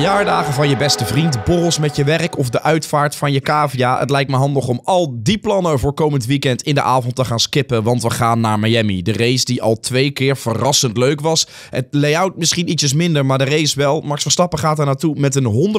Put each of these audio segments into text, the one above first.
verjaardagen van je beste vriend, borrels met je werk of de uitvaart van je cavia. Het lijkt me handig om al die plannen voor komend weekend in de avond te gaan skippen, want we gaan naar Miami. De race die al twee keer verrassend leuk was. Het layout misschien ietsjes minder, maar de race wel. Max Verstappen gaat daar naartoe met een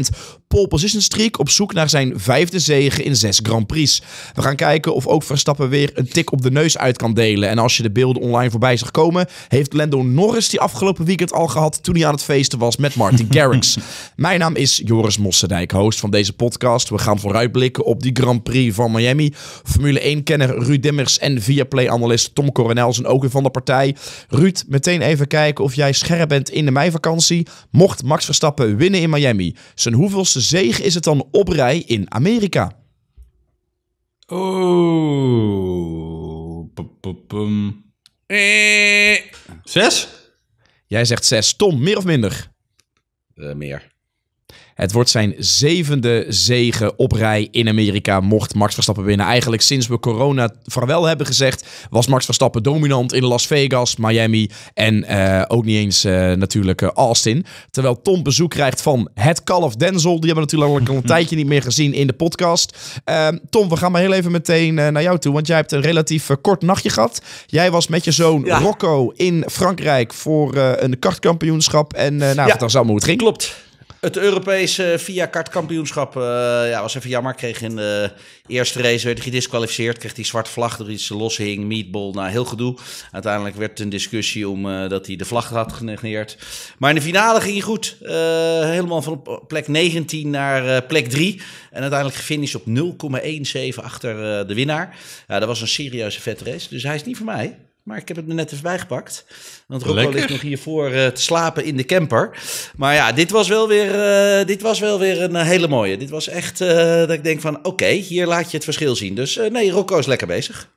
100% pole position streak op zoek naar zijn vijfde zegen in zes Grand Prix. We gaan kijken of ook Verstappen weer een tik op de neus uit kan delen. En als je de beelden online voorbij zag komen, heeft Lando Norris die afgelopen weekend al gehad toen hij aan het feesten was met Martin Garrett. Mijn naam is Joris Mossendijk, host van deze podcast. We gaan vooruitblikken op die Grand Prix van Miami. Formule 1-kenner Ruud Dimmers en Viaplay-analyst Tom Coronel zijn ook weer van de partij. Ruud, meteen even kijken of jij scherp bent in de meivakantie. Mocht Max Verstappen winnen in Miami, zijn hoeveelste zege is het dan op rij in Amerika? Oh. Eh. Zes? Jij zegt zes. Tom, meer of minder? Eh, meer. Het wordt zijn zevende zegen op rij in Amerika, mocht Max Verstappen winnen. Eigenlijk sinds we corona vaarwel hebben gezegd, was Max Verstappen dominant in Las Vegas, Miami en eh, ook niet eens eh, natuurlijk eh, Austin. Terwijl Tom bezoek krijgt van het kalf Denzel. Die hebben we natuurlijk al een tijdje niet meer gezien in de podcast. Ehm, Tom, we gaan maar heel even meteen naar jou toe, want jij hebt een relatief kort nachtje gehad. Jij was met je zoon Rocco in Frankrijk voor een kartkampioenschap. En nou, ja. vertel eens allemaal hoe het ging. Klopt. Het Europese via kartkampioenschap uh, ja, was even jammer. Kreeg in de eerste race werd gedisqualificeerd. Kreeg die zwarte vlag door iets loshing, meatball, nou heel gedoe. Uiteindelijk werd het een discussie om eh, dat hij de vlag had genegeerd. Maar in de finale ging hij goed. Eh, helemaal van plek 19 naar plek 3. En uiteindelijk gefinished op 0,17 achter de winnaar. dat was een serieuze vette race. Dus hij is niet voor mij. Maar ik heb het er net even bijgepakt. Want Rocco ligt nog hiervoor uh, te slapen in de camper. Maar ja, dit was wel weer, eh, dit was wel weer een eh, hele mooie. Dit was echt dat ik denk van oké, hier laat je het verschil zien. Dus nee, Rocco is lekker bezig.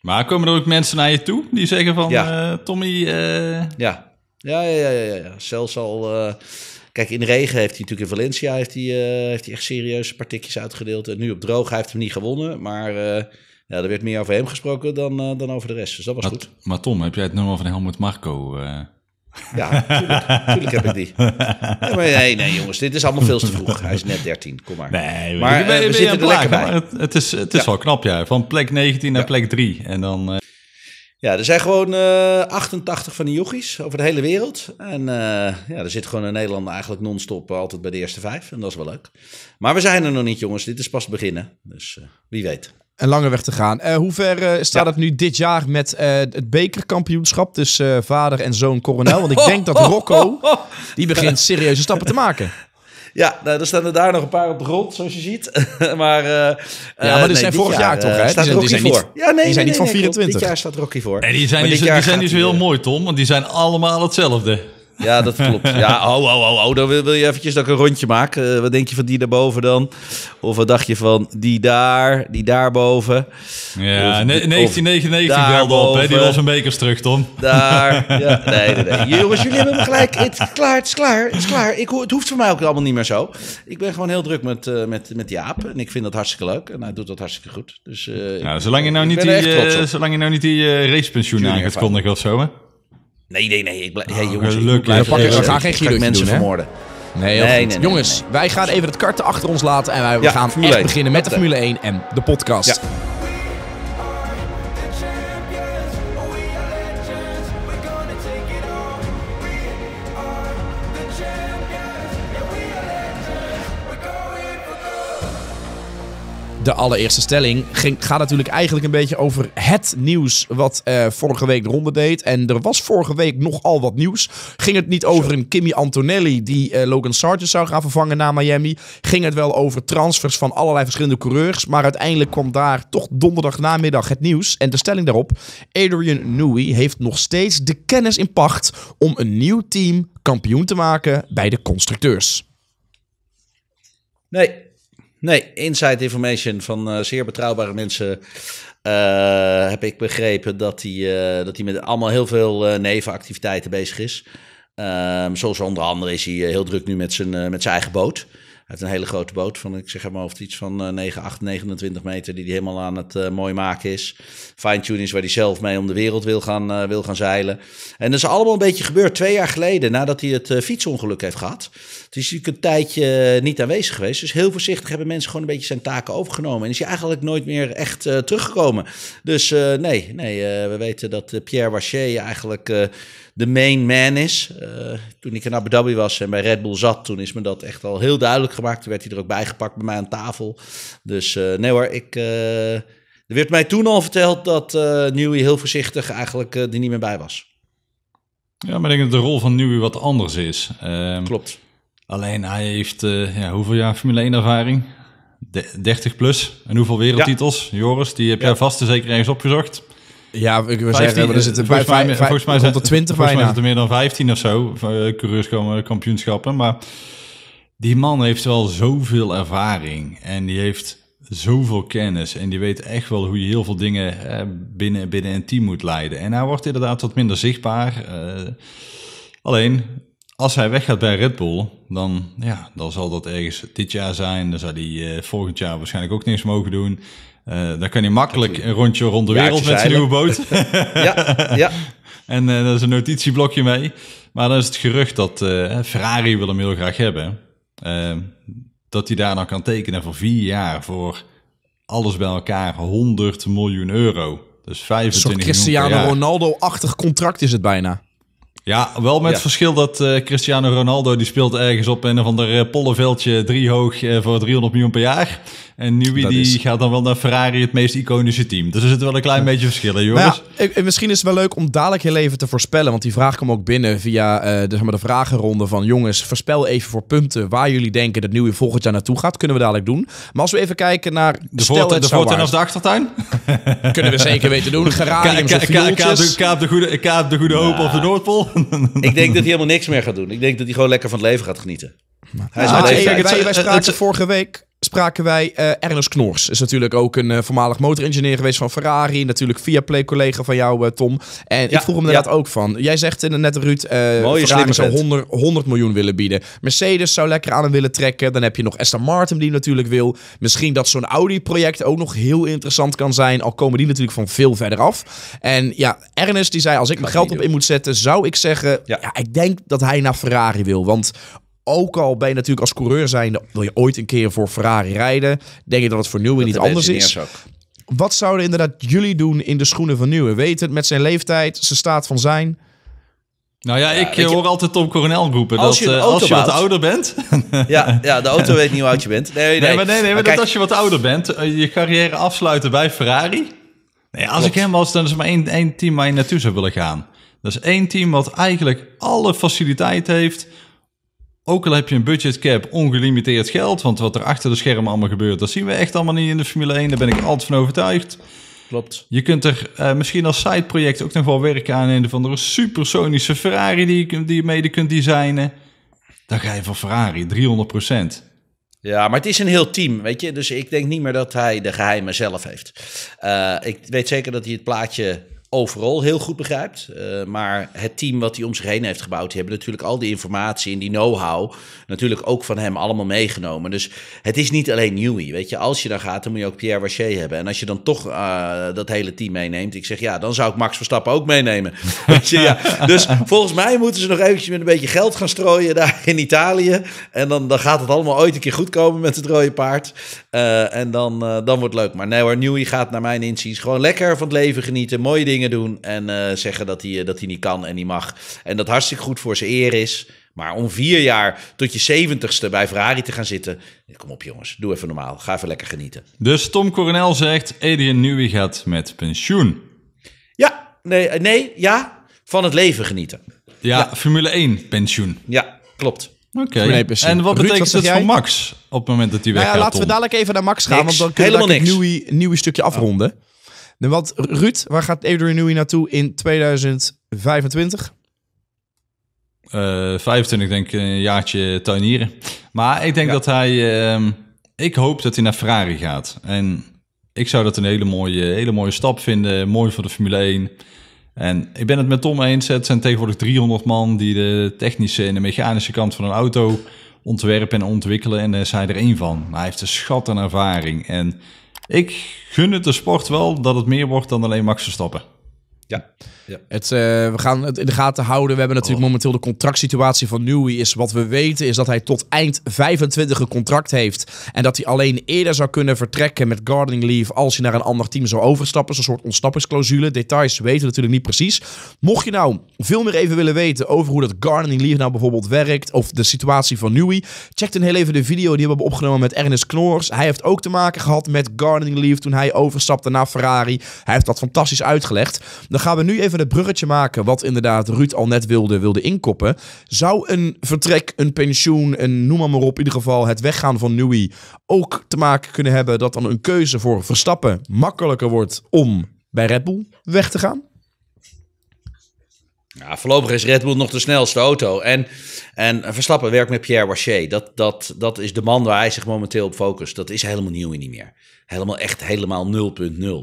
Maar komen er ook mensen naar je toe die zeggen van ja. Tommy... Ja. Ja, ja, ja, ja, ja. Zelfs al... Kijk, in de regen heeft hij natuurlijk in Valencia heeft hij, heeft hij echt serieuze partikjes uitgedeeld. En nu op droog, hij heeft hem niet gewonnen. Maar ja, er werd meer over hem gesproken dan, eh, dan over de rest. Dus dat was maar, goed. Maar Tom, heb jij het nummer van Helmut Marco? Eh? Ja, natuurlijk heb ik die. maar nee, nee, jongens, dit is allemaal veel te vroeg. Hij is net 13, kom maar. Nee, maar eh, we zitten er lekker bij. Het, is, het is wel knap, ja. Van plek 19 naar plek 3. En dan... Ja, er zijn gewoon 88 van die jochies over de hele wereld. En ja, er zit gewoon in Nederland eigenlijk non-stop altijd bij de eerste vijf. En dat is wel leuk. Maar we zijn er nog niet, jongens. Dit is pas beginnen. Dus wie weet. Een lange weg te gaan. Eh, hoe ver eh, staat het nu dit jaar met eh, het bekerkampioenschap tussen vader en zoon Coronel? Want ik denk dat Rocco, die begint serieuze stappen te maken. Ja, nou, er staan er daar nog een paar op de grond, zoals je ziet. maar, ja, maar die nee, zijn vorig jaar, toch, hè? Staat die zijn, voor. ja, nee, die zijn niet van 24. Dit jaar staat Rocky voor. En die zijn, die, zijn dus heel mooi, Tom. Want die zijn allemaal hetzelfde. Ja, dat klopt. Ja, oh, oh, oh, oh. Dan wil, wil je eventjes dat ik een rondje maak. Eh, wat denk je van die daarboven dan? Of wat dacht je van die daar, die daarboven? Ja, 1999 belde op, hè? Die was een bekers terug, Tom. Daar. Ja. Nee, nee, nee. Jongens, jullie hebben me gelijk. Het is klaar, het is klaar, het is klaar. Ik, het hoeft voor mij ook allemaal niet meer zo. Ik ben gewoon heel druk met, uh, met, met Jaap. En ik vind dat hartstikke leuk. En hij doet dat hartstikke goed. Dus, uh, zolang, je nou niet die, zolang je nou niet die racepensioen aan gaat kondigen of zo, hè? Nee, nee, nee. Ik ah, jongens, ik we, we gaan geen mensen vermoorden. Nee, nee, Jongens, wij gaan even het karten achter ons laten. En wij gaan echt beginnen met de Formule 1 en de podcast. Ja. De allereerste stelling ging, gaat natuurlijk eigenlijk een beetje over het nieuws wat eh, vorige week de ronde deed. En er was vorige week nogal wat nieuws. Ging het niet over een Kimmy Antonelli die eh, Logan Sargent zou gaan vervangen na Miami. Ging het wel over transfers van allerlei verschillende coureurs. Maar uiteindelijk kwam daar toch donderdag namiddag het nieuws. En de stelling daarop. Adrian Newey heeft nog steeds de kennis in pacht om een nieuw team kampioen te maken bij de constructeurs. Nee. Nee, inside information van eh, zeer betrouwbare mensen. Eh, heb ik begrepen dat hij, eh, dat hij met allemaal heel veel nevenactiviteiten bezig is. Ehm, zoals onder andere is hij heel druk nu met zijn, met zijn eigen boot. Hij heeft een hele grote boot van, ik zeg maar, of iets van 9, 8, 29 meter, die hij helemaal aan het mooi maken is. Fine-tuning is waar hij zelf mee om de wereld wil gaan, wil gaan zeilen. En dat is allemaal een beetje gebeurd twee jaar geleden, nadat hij het fietsongeluk heeft gehad is natuurlijk een tijdje eh, niet aanwezig geweest. Dus heel voorzichtig hebben mensen gewoon een beetje zijn taken overgenomen. En is hij eigenlijk nooit meer echt eh, teruggekomen. Dus eh, nee, nee we weten dat Pierre Waché eigenlijk de main man is. toen ik in Abu Dhabi was en bij Red Bull zat, toen is me dat echt al heel duidelijk gemaakt. Toen werd hij er ook bijgepakt bij mij aan tafel. Dus nee hoor, ik... Er werd mij toen al verteld dat uh, Newey heel voorzichtig eigenlijk uh, er niet meer bij was. Ja, maar ik denk dat de rol van Newey wat anders is. Uh, Klopt. Alleen hij heeft eh, ja, hoeveel jaar Formule 1 ervaring? De 30 plus. En hoeveel wereldtitels? Joris, die heb jij vast en zeker ergens opgezocht. Ja, ik wil zeggen, er zitten eh, volgens bij mij, volgens mij zijn, 20 volgens mij er meer dan 15 of zo eh, coureurs komen kampioenschappen, maar die man heeft wel zoveel ervaring en die heeft zoveel kennis en die weet echt wel hoe je heel veel dingen binnen, binnen een team moet leiden. En hij wordt inderdaad wat minder zichtbaar. alleen, als hij weggaat bij Red Bull, dan, ja, dan zal dat ergens dit jaar zijn. Dan zal hij eh, volgend jaar waarschijnlijk ook niks mogen doen. Eh, dan kan hij makkelijk een rondje rond de wereld met zijn nieuwe boot. ja, ja. En uh, daar is een notitieblokje mee. Maar dan is het gerucht dat Ferrari wil hem heel graag hebben. Ehm, dat hij daar dan kan tekenen voor vier jaar voor alles bij elkaar 100 miljoen euro. Dus 25 miljoen Cristiano Ronaldo-achtig contract is het bijna. Ja, wel met verschil dat eh, Cristiano Ronaldo die speelt ergens op een of ander eh, pollenveldje hoog uh, voor 300 miljoen per jaar. En Nui die gaat dan wel naar Ferrari, het meest iconische team. Dus er zitten wel een klein beetje verschil nou jongens. Nou misschien is het wel leuk om dadelijk heel even te voorspellen. Want die vraag kwam ook binnen via de, zeg maar de vragenronde van jongens, voorspel even voor punten waar jullie denken dat Nui volgend jaar naartoe gaat. Kunnen we dadelijk doen. Maar als we even kijken naar... De, voortuin, de voortuin of de achtertuin? kunnen we zeker weten doen. Geraniums K, de K, K, de K, K, ik denk dat hij helemaal niks meer gaat doen. Ik denk dat hij gewoon lekker van het leven gaat genieten hij ah, wij, eh, spraken vorige week spraken wij eh, Ernest Knors. Is natuurlijk ook een eh, voormalig motoringenieur geweest van Ferrari. Natuurlijk via play collega van jou, Tom. En ik vroeg hem inderdaad ook van. Jij zegt net, Ruud, Mooie Ferrari zou 100, 100, miljoen willen bieden. Mercedes zou lekker aan hem willen trekken. Dan heb je nog Aston Martin die natuurlijk wil. Misschien dat zo'n Audi-project ook nog heel interessant kan zijn. Al komen die natuurlijk van veel verder af. En ja, Ernest die zei, als ik mijn geld op in moet zetten, zou ik zeggen... ja. ik denk dat hij naar Ferrari wil. Want ook al ben je natuurlijk als coureur zijn, wil je ooit een keer voor Ferrari rijden. Denk je dat het voor Nieuwen niet anders is? Wat zouden inderdaad jullie doen in de schoenen van Nieuwen? Weet het met zijn leeftijd, zijn staat van zijn. Nou ja, eh, ik hoor altijd Tom Coronel roepen als dat je, eh, als je wat ouder bent... ja, ja, de auto weet niet hoe oud je bent. Nee, nee, nee maar, nee, nee, maar, dat als je wat ouder bent, eh, je carrière afsluiten bij Ferrari... Nee, als ik hem was, dan is er maar één, één team waar je naartoe zou willen gaan. Dat is één team wat eigenlijk alle faciliteiten heeft ook al heb je een budget cap ongelimiteerd geld. Want wat er achter de schermen allemaal gebeurt, dat zien we echt allemaal niet in de Formule 1. Daar ben ik altijd van overtuigd. Klopt. Je kunt er eh, misschien als sideproject ook nog wel werken aan een van de supersonische Ferrari die, je, die je mede kunt designen. Dan ga je voor Ferrari, 300 Ja, maar het is een heel team, weet je. Dus ik denk niet meer dat hij de geheimen zelf heeft. Eh, ik weet zeker dat hij het plaatje overal heel goed begrijpt. Eh, maar het team wat hij om zich heen heeft gebouwd, die hebben natuurlijk al die informatie en die know-how natuurlijk ook van hem allemaal meegenomen. Dus het is niet alleen Newey, weet je. Als je dan gaat, dan moet je ook Pierre Waché hebben. En als je dan toch eh, dat hele team meeneemt, ik zeg ja, dan zou ik Max Verstappen ook meenemen. weet je, ja. Dus volgens mij moeten ze nog eventjes met een beetje geld gaan strooien daar in Italië. En dan, dan gaat het allemaal ooit een keer goed komen met het rode paard. Eh, en dan, dan wordt het leuk. Maar nee Newey gaat naar mijn inziens gewoon lekker van het leven genieten, mooie dingen doen en eh, zeggen dat hij, eh, dat hij niet kan en niet mag. En dat hartstikke goed voor zijn eer is. Maar om vier jaar tot je zeventigste bij Ferrari te gaan zitten. Kom op jongens, doe even normaal. Ga even lekker genieten. Dus Tom Coronel zegt, Adrian Nui gaat met pensioen. Ja, nee, eh, nee, ja, van het leven genieten. Ja, Formule 1 pensioen. Ja, klopt. Oké, en wat betekent dat voor Max op het moment dat hij nou gaat Ja, laten we dadelijk even naar Max gaan, niks. want dan kunnen we een nieuw, stukje afronden wat Ruud, waar gaat Adrian Newey naartoe in 2025? Uh, 25 denk ik, een jaartje tuinieren. Maar ik denk dat hij... Ehm, ik hoop dat hij naar Ferrari gaat. En ik zou dat een hele mooie, hele mooie stap vinden. Mooi voor de Formule 1. En ik ben het met Tom eens. Het zijn tegenwoordig 300 man die de technische en de mechanische kant van een auto ontwerpen en ontwikkelen. En daar is hij er één van. hij heeft een schat aan ervaring. En ik gun het de sport wel dat het meer wordt dan alleen Max stoppen. Ja. Ja. Het, eh, we gaan het in de gaten houden. We hebben natuurlijk oh. momenteel de contractsituatie van Newey Is wat we weten is dat hij tot eind 25 een contract heeft. En dat hij alleen eerder zou kunnen vertrekken met gardening leave als hij naar een ander team zou overstappen. Zo'n soort ontsnappingsclausule. Details weten we natuurlijk niet precies. Mocht je nou veel meer even willen weten over hoe dat gardening leave nou bijvoorbeeld werkt. Of de situatie van Newey, Check dan heel even de video die we hebben opgenomen met Ernest Knors. Hij heeft ook te maken gehad met gardening leave toen hij overstapte naar Ferrari. Hij heeft dat fantastisch uitgelegd. Dan gaan we nu even het bruggetje maken wat inderdaad Ruud al net wilde, wilde inkoppen. Zou een vertrek, een pensioen, een noem maar, op, in ieder geval het weggaan van Nui ook te maken kunnen hebben dat dan een keuze voor Verstappen makkelijker wordt om bij Red Bull weg te gaan? Ja, voorlopig is Red Bull nog de snelste auto. En, en Verstappen werkt met Pierre Waché. Dat, dat, dat is de man waar hij zich momenteel op focust. Dat is helemaal nieuw en niet meer helemaal echt helemaal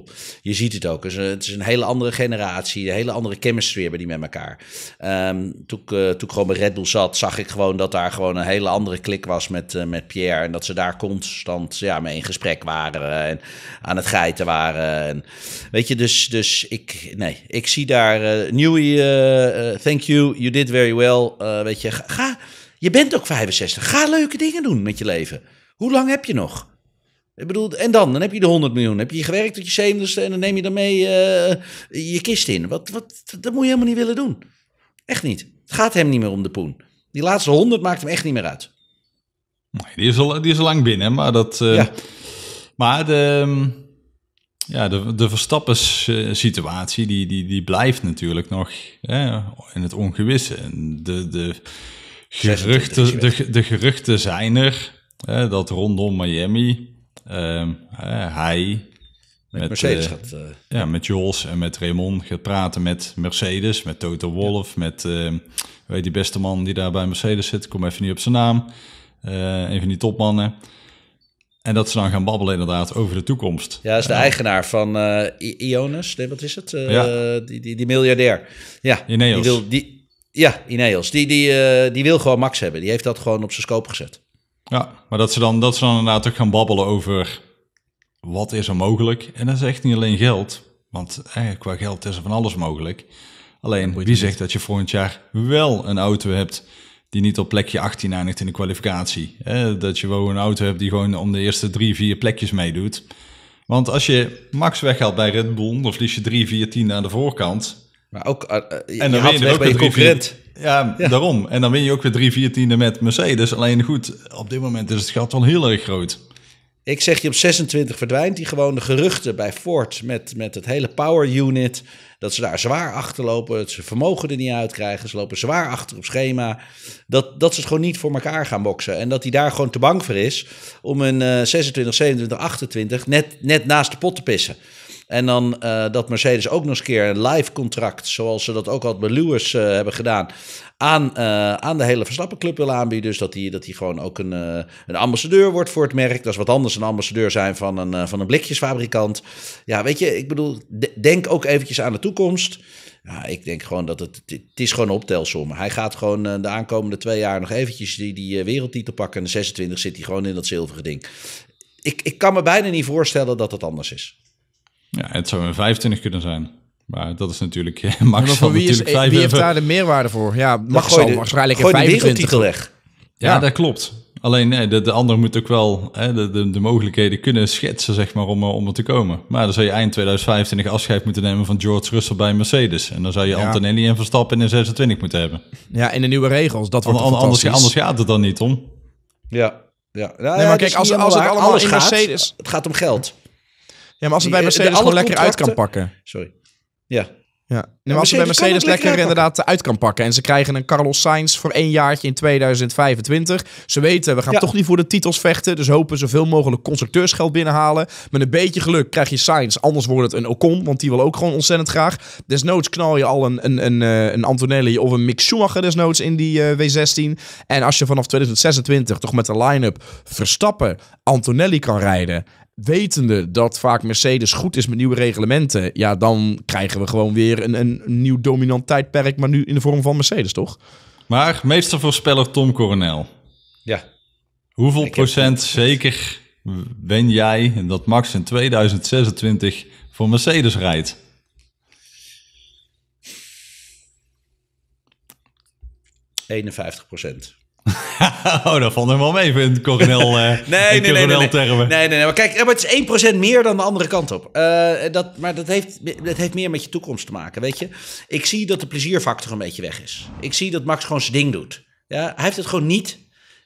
0.0. Je ziet het ook. Het is een hele andere generatie, een hele andere chemistry hebben die met elkaar. Ehm, toen, ik, eh, toen ik gewoon bij Red Bull zat, zag ik gewoon dat daar gewoon een hele andere klik was met, eh, met Pierre. En dat ze daar constant ja, mee in gesprek waren en aan het geiten waren. En, weet je, dus, dus ik, nee, ik zie daar... Uh, thank you, you did very well. weet je, ga... Je bent ook 65. Ga leuke dingen doen met je leven. Hoe lang heb je nog? Ik bedoel, en dan? Dan heb je de 100 miljoen. heb je gewerkt tot je 70 en dan neem je daarmee eh, je kist in. Wat, wat, dat moet je helemaal niet willen doen. Echt niet. Het gaat hem niet meer om de poen. Die laatste 100 maakt hem echt niet meer uit. die, is al, die is al lang binnen, maar dat. Eh, maar de. Ehm, ja, de, de Verstappen-situatie eh, die, die, die blijft natuurlijk nog hè, in het ongewisse. De, de, geruchten, de, de geruchten zijn er hè, dat rondom Miami Ehm, eh, hij met, met Mercedes eh, eh, ja, met Jules en met Raymond gaat praten met Mercedes, met Toto Wolf, met uh, ehm, weet die beste man die daar bij Mercedes zit. kom even niet op zijn naam. een van die topmannen. En dat ze dan gaan babbelen inderdaad over de toekomst. Ja, is de eigenaar van Ionis. Nee, wat is het? Ja. die, die, die miljardair. Ja, Ineos. Die wil, die, ja, Ineos. Die, die, die wil gewoon Max hebben. Die heeft dat gewoon op zijn scope gezet. Ja, maar dat ze dan, dat ze dan inderdaad ook gaan babbelen over wat is er mogelijk. En dat is echt niet alleen geld, want eh, qua geld is er van alles mogelijk. Alleen, wie zegt dat je volgend jaar wel een auto hebt die niet op plekje 18 eindigt in de kwalificatie? dat je wel een auto hebt die gewoon om de eerste drie, vier plekjes meedoet. Want als je Max weghaalt bij Red Bull, dan verlies je drie, vier, tien aan de voorkant. Maar ook, eh, eh, en dan win je, ook weer concurrent. Ja, daarom. En dan win je ook weer drie tiende met Mercedes. Alleen goed, op dit moment is het gat wel heel erg groot. Ik zeg je, op 26 verdwijnt die gewoon. De geruchten bij Ford met, met het hele power unit. Dat ze daar zwaar achterlopen. Dat ze vermogen er niet uit krijgen. Ze lopen zwaar achter op schema. Dat, dat ze het gewoon niet voor elkaar gaan boksen. En dat hij daar gewoon te bang voor is om een 26, 27, 28 net, net naast de pot te pissen. En dan eh, dat Mercedes ook nog eens een keer een live contract, zoals ze dat ook al bij Lewis eh, hebben gedaan, aan, eh, aan de hele versnappenclub wil aanbieden. Dus dat hij dat gewoon ook een, een ambassadeur wordt voor het merk. Dat is wat anders, een ambassadeur zijn van een, van een blikjesfabrikant. Ja, weet je, ik bedoel, denk ook eventjes aan de toekomst. Ja, ik denk gewoon dat het, het is gewoon een optelsom. Hij gaat gewoon de aankomende twee jaar nog eventjes die, die wereldtitel pakken. En de 26 zit hij gewoon in dat zilveren ding. Ik, ik kan me bijna niet voorstellen dat het anders is. Ja, het zou een 25 kunnen zijn. Maar dat is natuurlijk ja, Max. van wie, wie heeft daar de meerwaarde voor? Ja, Max zal waarschijnlijk een 25 weg. Ja, dat klopt. Alleen nee, de, de ander moet ook wel de, de, de, mogelijkheden kunnen schetsen, zeg maar, om, eh, om er te komen. Maar dan zou je eind 2025 afscheid moeten nemen van George Russell bij Mercedes. En dan zou je Antonelli en Verstappen in 26 moeten hebben. Ja, in de nieuwe regels. Dat wordt anders, anders, gaat het dan niet om. Ja, ja. nee, maar kijk, als, als, het allemaal in Mercedes... het gaat om geld maar als het bij e- Mercedes gewoon lekker uit kan pakken. Sorry. Ja. Ja. Nee, maar als ze bij Mercedes lekker, inderdaad uit kan pakken. En ze krijgen een Carlos Sainz voor één jaartje in 2025. Ze weten, we gaan toch niet voor de titels vechten. Dus hopen zoveel mogelijk constructeursgeld binnenhalen. Met een beetje geluk krijg je Sainz. Anders wordt het een Ocon, want die wil ook gewoon ontzettend graag. Desnoods knal je al een, een, een, eh, een Antonelli of een Mick Schumacher desnoods in die eh, W16. En als je vanaf 2026 toch met de line-up Verstappen, Antonelli kan rijden wetende dat vaak Mercedes goed is met nieuwe reglementen, ja, dan krijgen we gewoon weer een, een nieuw dominant tijdperk, maar nu in de vorm van Mercedes, toch? Maar meestervoorspeller Tom Coronel. Ja. Hoeveel procent zeker ben jij dat Max in 2026 voor Mercedes rijdt? ...51 procent. oh, dat vond hem wel mee vind kolonel uh, eh, nee, nee, nee, termen. Nee, nee, nee. Maar kijk, eh, maar het is 1% meer dan de andere kant op. Eh, dat, maar dat heeft, dat heeft meer met je toekomst te maken, weet je. Ik zie dat de plezierfactor een beetje weg is. Ik zie dat Max gewoon zijn ding doet. Ja, hij heeft het gewoon niet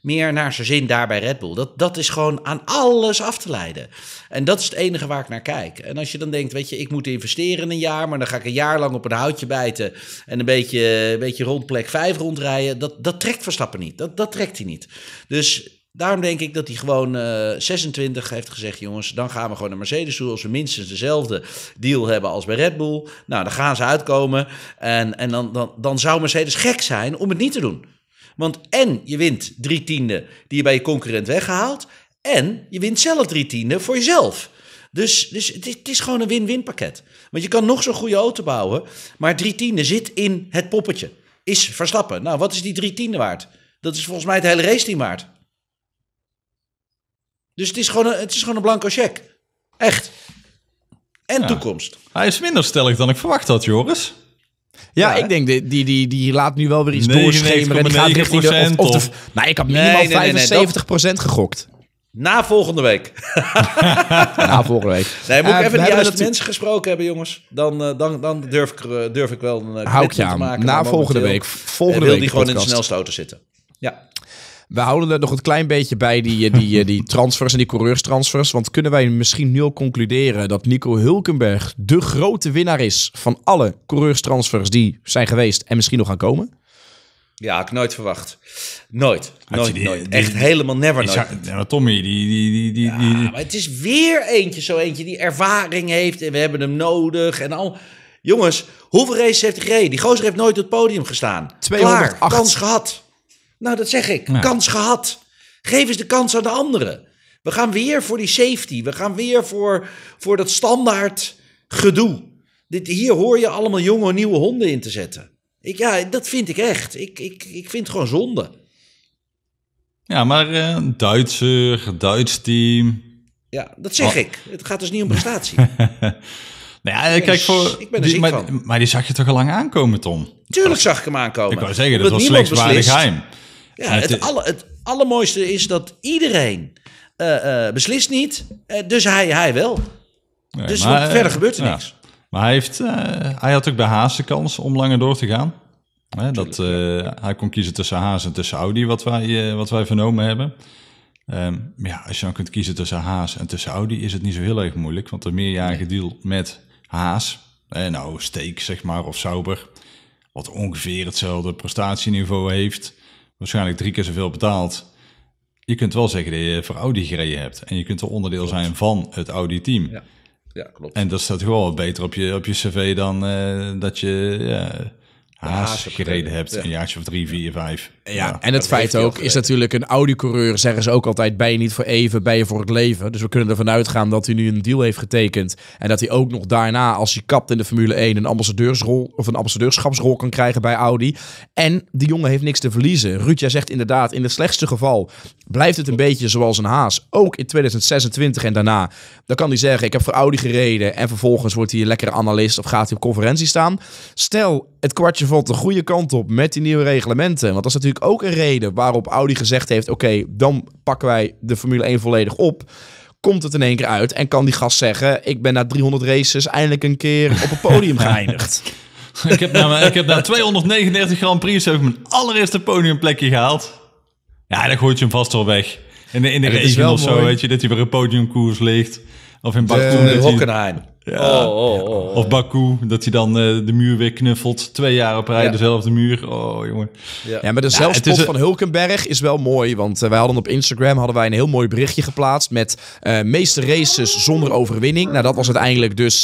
meer naar zijn zin daar bij Red Bull. Dat, dat is gewoon aan alles af te leiden. En dat is het enige waar ik naar kijk. En als je dan denkt, weet je, ik moet investeren een jaar, maar dan ga ik een jaar lang op een houtje bijten en een beetje, een beetje rond plek 5 rondrijden. Dat, dat trekt Verstappen niet. Dat, dat trekt hij niet. Dus Daarom denk ik dat hij gewoon 26 eh, heeft gezegd: jongens, dan gaan we gewoon naar Mercedes toe. Als we minstens dezelfde deal hebben als bij Red Bull. Nou, dan gaan ze uitkomen. En, en dan, dan, dan zou Mercedes gek zijn om het niet te doen. Want en je wint drie tiende die je bij je concurrent weghaalt En je wint zelf drie tiende voor jezelf. Dus, dus het, is gewoon een win-win pakket. Want je kan nog zo'n goede auto bouwen, maar drie tiende zit in het poppetje. Is verslappen. Nou, wat is die drie tiende waard? Dat is volgens mij het hele race team waard. Dus het is gewoon een, het is gewoon een blanco cheque. Echt. En toekomst. Hij is minder stellig dan ik verwacht had, Joris. Ja, ik denk, die, die, die, laat nu wel weer iets doorschemeren. En gaat richting de, of, of nou, ik heb minimaal 75% gegokt. Na volgende week. Na volgende week. Nee, moet ik eh, even de juiste mensen gesproken hebben, jongens. Dan, eh, dan, dan durf, ik, uh, durf ik wel een Houd je aan. Te maken, Na volgende week. Volgende wil week. die gewoon in de snelstoten zitten. Ja. We houden het nog een klein beetje bij die, eh, die, eh, die transfers en die coureurstransfers. Want kunnen wij misschien nu al concluderen dat Nico Hulkenberg de grote winnaar is van alle coureurstransfers die zijn geweest en misschien nog gaan komen? Ja, ik nooit verwacht. Nooit. Nooit, nooit. Echt helemaal never nooit. Ja, Tommy, die... die, die, ja, maar het is weer eentje, zo eentje die ervaring heeft en we hebben hem nodig en al... Jongens, hoeveel races heeft hij gereden? Die gozer heeft nooit op het podium gestaan. 208. Klaar, kans gehad. Nou, dat zeg ik. Kans gehad. Geef eens de kans aan de anderen. We gaan weer voor die safety. We gaan weer voor, voor dat standaard gedoe. Dit, hier hoor je allemaal jonge nieuwe honden in te zetten. Ik, ja, dat vind ik echt. Ik, ik, ik vind het gewoon zonde. Ja, maar uh, Duitser, Duits team. Ja, dat zeg oh. ik. Het gaat dus niet om prestatie. Nou ja, kijk, voor, ik ben er maar, maar, die zag je toch al lang aankomen, Tom? Tuurlijk zag ik hem aankomen. Ik wou zeggen, dat, was slechts waardig geheim. Ja, het, alle, het allermooiste is dat iedereen eh, eh, beslist niet, eh, dus hij, hij wel. dus verder gebeurt er niks. Maar hij, heeft, hij had ook bij Haas de kans om langer door te gaan. Hè, dat, hij kon kiezen tussen Haas en tussen Audi, wat wij, wat wij vernomen hebben. Ehm, ja, als je dan kunt kiezen tussen Haas en tussen Audi, is het niet zo heel erg moeilijk. Want een meerjarige deal met Haas, eh, nou, Steek zeg maar, of Sauber, wat ongeveer hetzelfde prestatieniveau heeft waarschijnlijk drie keer zoveel betaald. Je kunt wel zeggen dat je voor Audi gereden hebt. En je kunt er onderdeel zijn van het Audi-team. Ja. ja. klopt. En dat staat gewoon wat beter op je, op je cv dan eh, dat je ja, haas, haas gereden hebt. Een jaartje of drie, vier, vijf ja, en het feit ook is natuurlijk een Audi-coureur, zeggen ze ook altijd, ben je niet voor even, ben je voor het leven. Dus we kunnen ervan uitgaan dat hij nu een deal heeft getekend en dat hij ook nog daarna, als hij kapt in de Formule 1, een ambassadeursrol of een ambassadeurschapsrol kan krijgen bij Audi. En die jongen heeft niks te verliezen. Ruud, zegt inderdaad, in het slechtste geval blijft het een beetje zoals een haas, ook in 2026 en daarna. Dan kan hij zeggen, ik heb voor Audi gereden en vervolgens wordt hij een lekkere analist of gaat hij op conferentie staan. Stel, het kwartje valt de goede kant op met die nieuwe reglementen, want dat is natuurlijk ook een reden waarop Audi gezegd heeft: oké, dan pakken wij de Formule 1 volledig op. Komt het in één keer uit en kan die gast zeggen: Ik ben na 300 races eindelijk een keer op het podium geëindigd. ik, heb na, ik heb na 239 Grand Prix heb ik mijn allereerste podiumplekje gehaald. Ja, dan gooit je hem vast wel weg. In de, in de regen of mooi. zo, weet je, dat hij weer een podiumkoers ligt. Of in Barcelona. Ja. Oh oh, oh, oh, oh. Of Baku, dat hij dan eh, de muur weer knuffelt. Twee jaar op rij, dezelfde muur. Oh, jongen. Ja, maar de zelfspot van Hulkenberg is wel mooi. Want eh, wij hadden op Instagram hadden wij een heel mooi berichtje geplaatst... met eh, meeste races zonder overwinning. Nou, dat was uiteindelijk dus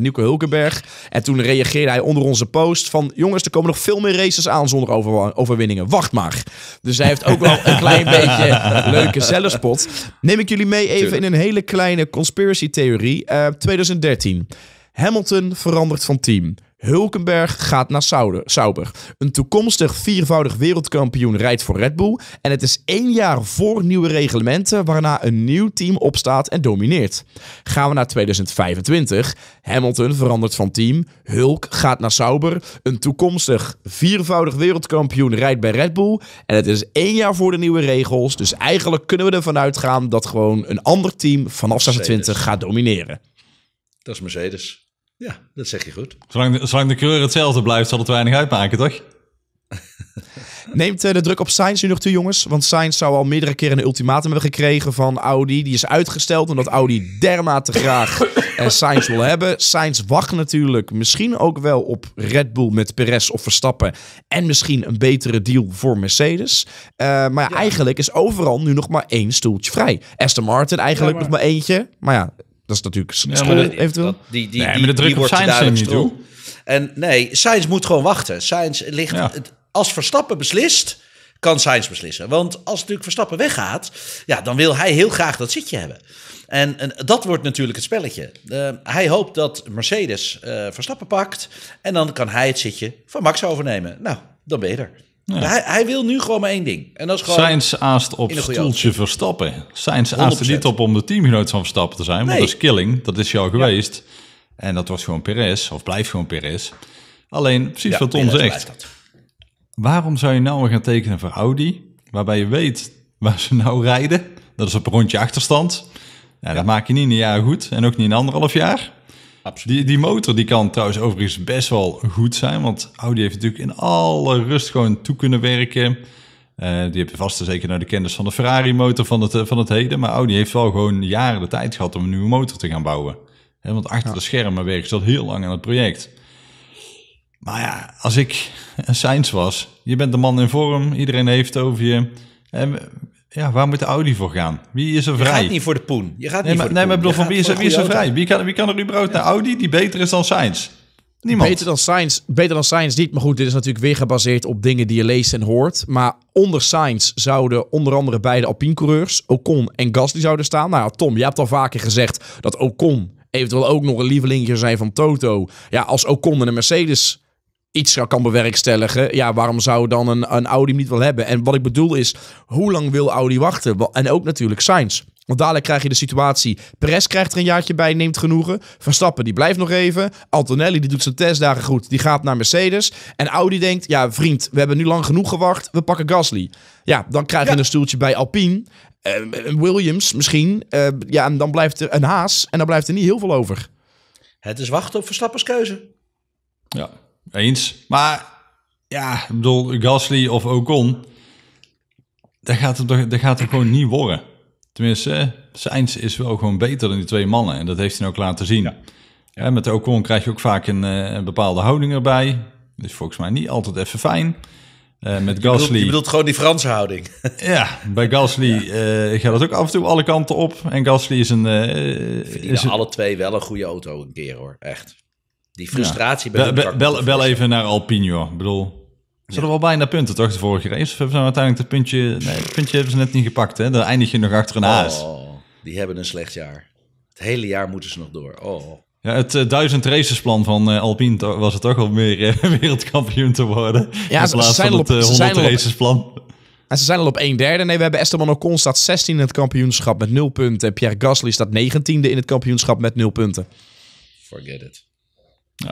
Nico Hulkenberg. En toen reageerde hij onder onze post van... jongens, er komen nog veel meer races aan zonder overwinningen. Wacht maar. Dus hij heeft ook wel een klein beetje leuke zelfspot. Neem ik jullie mee even in een hele kleine conspiracy theorie. 2000 2013. Hamilton verandert van team. Hulkenberg gaat naar Sauber. Een toekomstig viervoudig wereldkampioen rijdt voor Red Bull. En het is één jaar voor nieuwe reglementen, waarna een nieuw team opstaat en domineert. Gaan we naar 2025. Hamilton verandert van team. Hulk gaat naar Sauber. Een toekomstig viervoudig wereldkampioen rijdt bij Red Bull. En het is één jaar voor de nieuwe regels. Dus eigenlijk kunnen we ervan uitgaan dat gewoon een ander team vanaf 26 gaat domineren. Dat is Mercedes. Ja, dat zeg je goed. Zolang de, zolang de kleur hetzelfde blijft, zal het weinig uitmaken, toch? Neemt eh, de druk op Sainz nu nog toe, jongens? Want Sainz zou al meerdere keren een ultimatum hebben gekregen van Audi. Die is uitgesteld omdat Audi dermate graag eh, Sainz wil hebben. Sainz wacht natuurlijk misschien ook wel op Red Bull met Perez of Verstappen. En misschien een betere deal voor Mercedes. Eh, maar eigenlijk is overal nu nog maar één stoeltje vrij. Aston Martin eigenlijk nog maar eentje. Maar ja, dat is natuurlijk school eventueel. nee, maar de druk op Sainz niet toe. En nee, Sainz moet gewoon wachten. Sainz ligt... Als Verstappen beslist, kan Sainz beslissen. Want als natuurlijk Verstappen weggaat... Ja, dan wil hij heel graag dat zitje hebben. En, en, dat wordt natuurlijk het spelletje. Ehm, hij hoopt dat Mercedes eh, Verstappen pakt. En dan kan hij het zitje van Max overnemen. Nou, dan ben je er. Hij, hij, wil nu gewoon maar één ding. En dat is gewoon. Sainz aast op stoeltje verstappen. Sainz aast er niet op om de teamgenoot van verstappen te zijn. Nee. Want dat is killing. Dat is jou geweest. En dat was gewoon Perez. Of blijft gewoon Perez. Alleen, precies wat Tom zegt. Waarom zou je nou gaan tekenen voor Audi? Waarbij je weet waar ze nou rijden. Dat is op een rondje achterstand. En Dat maak je niet in een jaar goed. En ook niet een anderhalf jaar. Die, die motor die kan trouwens overigens best wel goed zijn. Want Audi heeft natuurlijk in alle rust gewoon toe kunnen werken. Eh, die heb je vast zeker naar de kennis van de Ferrari-motor van het, eh, van het heden. Maar Audi heeft wel gewoon jaren de tijd gehad om een nieuwe motor te gaan bouwen. He, want achter de schermen werken ze al heel lang aan het project. Maar ja, als ik een Sainz was, je bent de man in vorm, iedereen heeft over je. En ja, waar moet de Audi voor gaan? Wie is er vrij? Je gaat niet voor de poen. Je gaat niet maar, voor de nee, maar ik bedoel, van wie is, er, wie is er vrij? Wie kan, wie kan er nu brood naar Audi die beter is dan Sainz? Niemand. Beter dan Sainz, beter dan Sainz niet. Maar goed, dit is natuurlijk weer gebaseerd op dingen die je leest en hoort. Maar onder Sainz zouden onder andere beide Alpine-coureurs, Ocon en Gasly, zouden staan. Nou, Tom, je hebt al vaker gezegd dat Ocon eventueel ook nog een lievelingje zijn van Toto. Ja, als Ocon en een Mercedes iets kan bewerkstelligen, ja, waarom zou dan een, een Audi niet wel hebben? En wat ik bedoel is, hoe lang wil Audi wachten? En ook natuurlijk Sainz. Want dadelijk krijg je de situatie. Perez krijgt er een jaartje bij, neemt genoegen. Verstappen, die blijft nog even. Antonelli, die doet zijn testdagen goed. Die gaat naar Mercedes. En Audi denkt, ja vriend, we hebben nu lang genoeg gewacht. We pakken Gasly. Ja, dan krijg je een stoeltje bij Alpine. Eh, Williams misschien. Eh, ja, en dan blijft er een haas. En dan blijft er niet heel veel over. Het is wachten op verstapperskeuze. Ja, eens. Maar ja, ik bedoel, Gasly of Ocon, dat gaat het, gaat het gewoon niet worden. Tenminste, Sainz is wel gewoon beter dan die twee mannen. En dat heeft hij nou ook laten zien. Ja. met Ocon krijg je ook vaak een, eh, een bepaalde houding erbij. Dus volgens mij niet altijd even fijn. Eh, met Gasly. Je bedoelt, gewoon die Franse houding. ja, bij Gasly ja. Uh, gaat het ook af en toe alle kanten op. En Gasly is een. Uh, alle twee wel een goede auto een keer hoor, echt die frustratie bij bel, bel, even naar Alpino. Ik bedoel, ze hadden wel bijna punten, toch? De vorige race. Of hebben ze nou uiteindelijk het puntje... Nee, het puntje hebben ze net niet gepakt, hè? Dan eindig je nog achter een haas. Oh, die hebben een slecht jaar. Het hele jaar moeten ze nog door. Oh. Ja, het uh, duizend racesplan van uh, Alpine was het toch al meer eh, wereldkampioen te worden. Ja, in plaats ze zijn van het op, 100 racersplan. En ze zijn al op 1 derde. Nee, we hebben Esteban Ocon staat 16 in het kampioenschap met 0 punten. Pierre Gasly staat 19e in het kampioenschap met 0 punten. Forget it.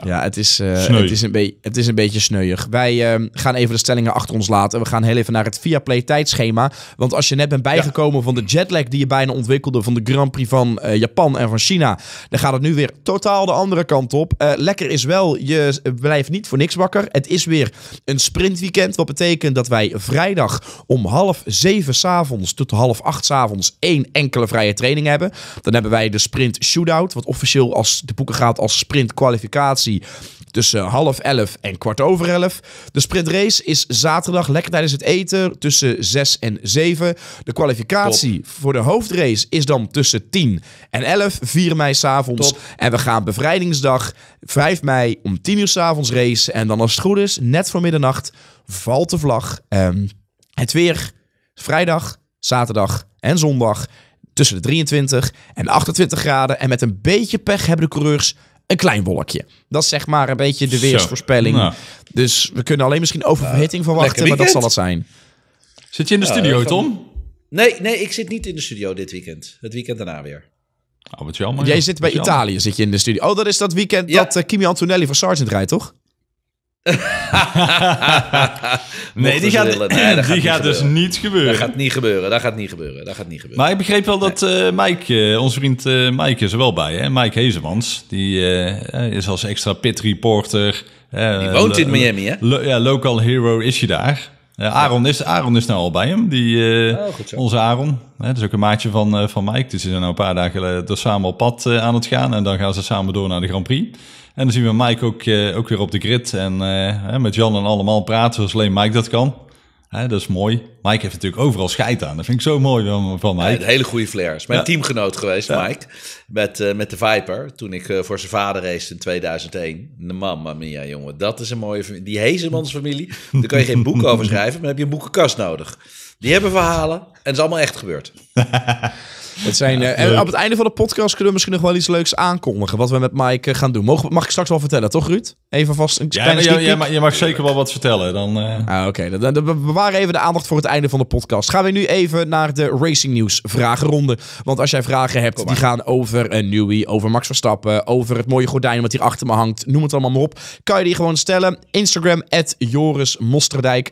Ja, het, is, eh, het, is een het is een beetje sneuig. Wij eh, gaan even de stellingen achter ons laten. We gaan heel even naar het play tijdschema. Want als je net bent bijgekomen van de jetlag die je bijna ontwikkelde... van de Grand Prix van eh, Japan en van China... dan gaat het nu weer totaal de andere kant op. lekker is wel, je blijft niet voor niks wakker. Het is weer een sprintweekend. Wat betekent dat wij vrijdag om half zeven s'avonds... tot half acht s'avonds één enkele vrije training hebben. Dan hebben wij de sprint shootout... wat officieel als de boeken gaat als sprint kwalificatie tussen half elf en kwart over elf. De sprintrace is zaterdag, lekker tijdens het eten, tussen zes en zeven. De kwalificatie voor de hoofdrace is dan tussen tien en elf, 4 mei s'avonds. En we gaan bevrijdingsdag, 5 mei, om tien uur s'avonds race. En dan als het goed is, net voor middernacht, valt de vlag. en ehm, het weer, vrijdag, zaterdag en zondag tussen de 23 en 28 graden. En met een beetje pech hebben de coureurs een klein wolkje. Dat is zeg maar een beetje de weersvoorspelling. Nou. Dus we kunnen alleen misschien oververhitting uh, verwachten, maar dat zal het zijn. Zit je in de studio, Tom? Nee, nee, ik zit niet in de studio dit weekend. Het weekend daarna weer. Oh, wat jammer. Jij zit bij Italië, zit je in de studio. Oh, dat is dat weekend dat eh, Kimi Antonelli voor Sargent rijdt, toch? nee, die gaat, die gaat, dus niet gebeuren. Dat gaat niet gebeuren. Dat gaat niet gebeuren. Dat gaat niet gebeuren. Maar ik begreep wel dat uh, Mike, uh, onze vriend uh, Mike is er wel bij. Hè? Mike Hezemans, die is als extra pit reporter. die woont in Miami, hè? ja, local hero is je daar. Aaron, is, Aaron is nou al bij hem, die, oh, onze Aaron. dat is ook een maatje van, van Mike. Dus ze zijn nou een paar dagen er samen op pad aan het gaan. En dan gaan ze samen door naar de Grand Prix. En dan zien we Mike ook, eh, ook weer op de grid. En eh, met Jan en allemaal praten zoals alleen Mike dat kan. Hè, dat is mooi. Mike heeft natuurlijk overal scheid aan. Dat vind ik zo mooi van, van Mike. een hele goede flair. mijn teamgenoot geweest, ja. Mike. Met, eh, met de Viper. Toen ik voor zijn vader race in 2001. De Mama mia, jongen. Dat is een mooie familie. Die Hezemans familie. Daar kan je geen boek over schrijven. Maar heb je een boekenkast nodig. Die hebben verhalen. En het is allemaal echt gebeurd. Het zijn, en eh, op het einde van de podcast kunnen we misschien nog wel iets leuks aankondigen. Wat we met Mike eh, gaan doen. mag ik straks wel vertellen, toch Ruud? Even vast een ja, ja, maar Je mag zeker wel wat vertellen. Dan, uh... ah, Oké, okay. dan, bewaren even de aandacht voor het einde van de podcast. Gaan we nu even naar de Racing News vragenronde. Want als jij vragen hebt, die gaan over een newie, over Max Verstappen, over het mooie gordijn wat hier achter me hangt. Noem het allemaal maar op. Kan je die gewoon stellen. Instagram, Joris Mosterdijk.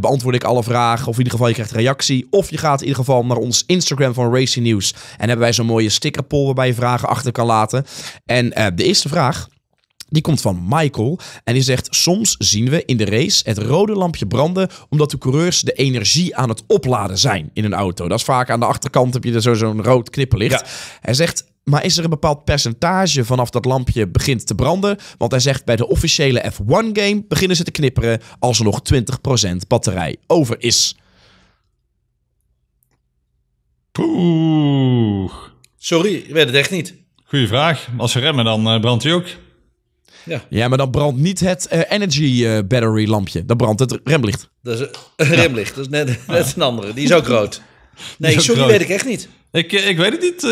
beantwoord ik alle vragen. Of in ieder geval, je krijgt reactie. Of je gaat in ieder geval naar ons Instagram van Racing News. En hebben wij zo'n mooie stickerpol waarbij je vragen achter kan laten. En eh, de eerste vraag. Die komt van Michael en die zegt: Soms zien we in de race het rode lampje branden omdat de coureurs de energie aan het opladen zijn in een auto. Dat is vaak aan de achterkant heb je er zo zo'n rood knipperlicht. Hij zegt: maar is er een bepaald percentage vanaf dat lampje begint te branden? Want hij zegt bij de officiële F1-game beginnen ze te knipperen als er nog 20% batterij over is. Poeh. Sorry, ik weet het echt niet. Goeie vraag. Als ze remmen, dan eh, brandt hij ook. Ja. ja, maar dan brandt niet het eh, energy eh, battery lampje. Dan brandt het remlicht. Dat is, uh, remlicht, dat is net, net een andere. Die is ook rood. Nee, sorry, weet ik echt niet. Ik, ik weet het niet.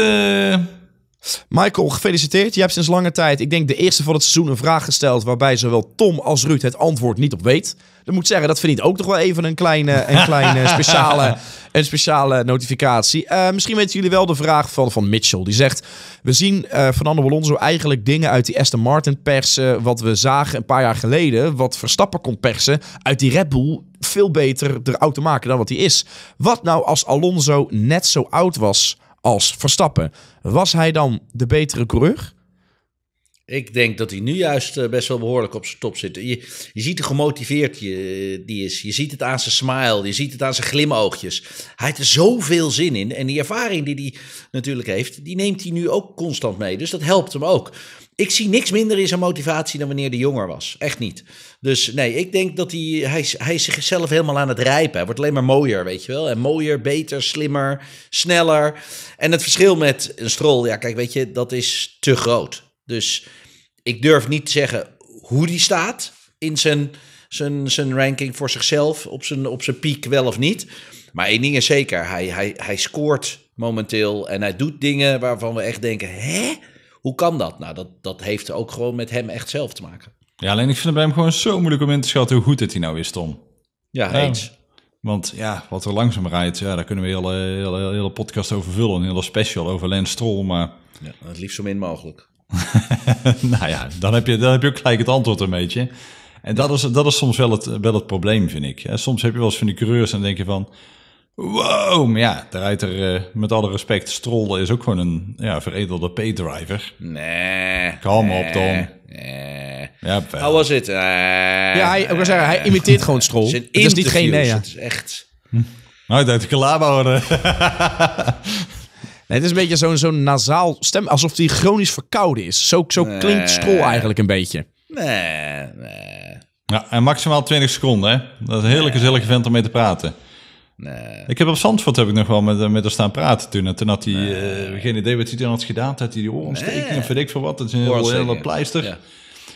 Michael, gefeliciteerd. Je hebt sinds lange tijd, ik denk de eerste van het seizoen, een vraag gesteld waarbij zowel Tom als Ruud het antwoord niet op weet. Dat moet zeggen, dat verdient ook toch wel even een kleine, een kleine speciale, een speciale notificatie. Eh, misschien weten jullie wel de vraag van, van Mitchell. Die zegt, we zien uh, Fernando Alonso eigenlijk dingen uit die Aston Martin persen... wat we zagen een paar jaar geleden, wat Verstappen kon persen uit die Red Bull veel beter eruit te maken dan wat hij is. Wat nou als Alonso net zo oud was als Verstappen. Was hij dan de betere coureur? Ik denk dat hij nu juist eh, best wel behoorlijk op zijn top zit. Je, je ziet hoe gemotiveerd die is. Je ziet het aan zijn smile. Je ziet het aan zijn glimmoogjes. Hij heeft er zoveel zin in. En die ervaring die hij natuurlijk heeft, die neemt hij nu ook constant mee. Dus dat helpt hem ook. Ik zie niks minder in zijn motivatie dan wanneer hij jonger was. Echt niet. Dus nee, ik denk dat hij, hij, hij is zichzelf helemaal aan het rijpen. Hij wordt alleen maar mooier, weet je wel. En mooier, beter, slimmer, sneller. En het verschil met een strol, ja kijk, weet je, dat is te groot. Dus ik durf niet te zeggen hoe die staat in zijn, zijn, zijn ranking voor zichzelf. Op zijn, op zijn piek wel of niet. Maar één ding is zeker, hij, hij, hij scoort momenteel. En hij doet dingen waarvan we echt denken, hè? Hoe kan dat? Nou, dat, dat heeft ook gewoon met hem echt zelf te maken. Ja, alleen ik vind het bij hem gewoon zo moeilijk om in te schatten hoe goed het hij nou is, Tom. Ja, eens. Want ja, wat er langzaam rijdt, ja, daar kunnen we een hele, hele, hele podcast over vullen. Een hele special over Len Stroll, maar... Ja, het liefst zo min mogelijk. nou ja, dan heb, je, dan heb je ook gelijk het antwoord een beetje. En dat is, dat is soms wel het, wel het probleem, vind ik. Soms heb je wel eens van die coureurs en denk je van... Wow, maar ja, Daaruit er eh, met alle respect, Stroll is ook gewoon een ja, veredelde P-driver. Nee. Kom op, Tom. Nee. Ja, Hoe was het? Uh, eh, ja, hij, ik wil zeggen, hij eh, imiteert gewoon Strol. Het is, niet geen nee, dus ja. Het is echt... Hm. Nou, uit de worden. nee, het is een beetje zo'n zo'n nasaal stem, alsof hij chronisch verkouden is. Zo, zo klinkt Strol eigenlijk een beetje. Nee, Ja, en maximaal 20 seconden, hè? Dat is een heerlijk gezellige vent om mee te praten. Nee. Ik heb op Zandvoort heb ik nog wel met, eh, met haar staan praten toen. En toen had hij eh, geen idee wat hij toen had gedaan. Toen had hij die oorontsteking nee. en weet ik veel wat. Dat is een hele, pleister.